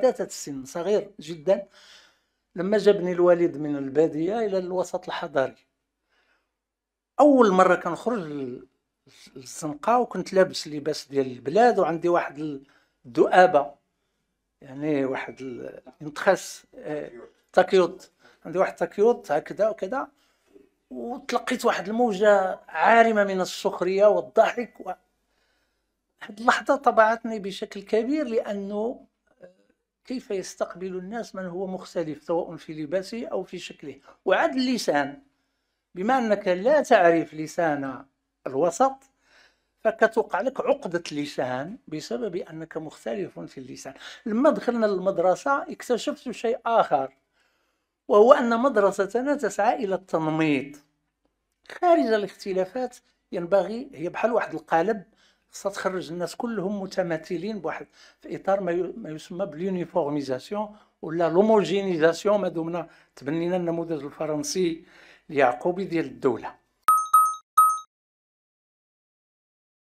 حداثة السن صغير جدا لما جابني الوالد من البادية إلى الوسط الحضري أول مرة كنخرج للزنقة وكنت لابس لباس ديال البلاد وعندي واحد الذؤابة يعني واحد الانتخاس آه، تاكيوت عندي واحد تاكيوت هكذا وكذا وتلقيت واحد الموجة عارمة من السخرية والضحك و... هاد اللحظة طبعتني بشكل كبير لأنه كيف يستقبل الناس من هو مختلف سواء في لباسه أو في شكله وعد اللسان بما أنك لا تعرف لسان الوسط فكتوقع لك عقدة لسان بسبب أنك مختلف في اللسان لما دخلنا للمدرسة اكتشفت شيء آخر وهو أن مدرستنا تسعى إلى التنميط خارج الاختلافات ينبغي هي بحال واحد القالب خصها تخرج الناس كلهم متماثلين بواحد في اطار ما يسمى باليونيفورميزاسيون ولا لوموجينيزاسيون ما دمنا تبنينا النموذج الفرنسي اليعقوبي ديال الدوله